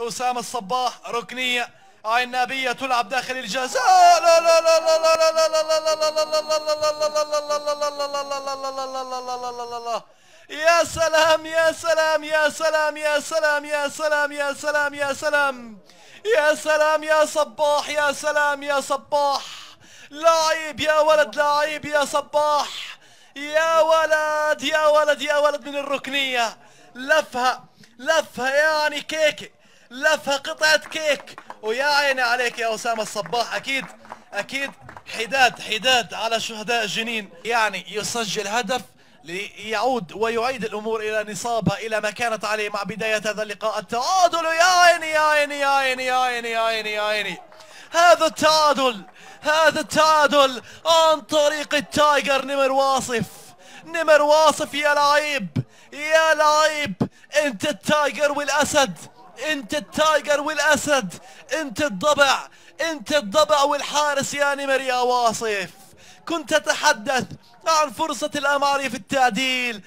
أسامة الصباح ركنية النابية تلعب داخل الجزاء لا لا لا لا لا لا لا لا لا لا لا لا يا سلام يا سلام يا سلام يا سلام يا سلام يا سلام يا سلام يا سلام يا صباح يا سلام يا صباح لعيب يا ولد لعيب يا صباح يا ولد يا ولد يا ولد من الركنية لفها لفها يعني كيكه لفها قطعة كيك ويا عيني عليك يا أسامة الصباح أكيد أكيد حداد حداد على شهداء جنين يعني يسجل هدف ليعود ويعيد الأمور إلى نصابها إلى ما كانت عليه مع بداية هذا اللقاء التعادل يا عيني يا عيني يا عيني يا عيني يا عيني, يا عيني. هذا التعادل هذا التعادل عن طريق التايجر نمر واصف نمر واصف يا لعيب يا لعيب انت التايجر والاسد انت التايجر والاسد انت الضبع انت الضبع والحارس يا نمر يا واصف كنت تتحدث عن فرصة الأماري في التعديل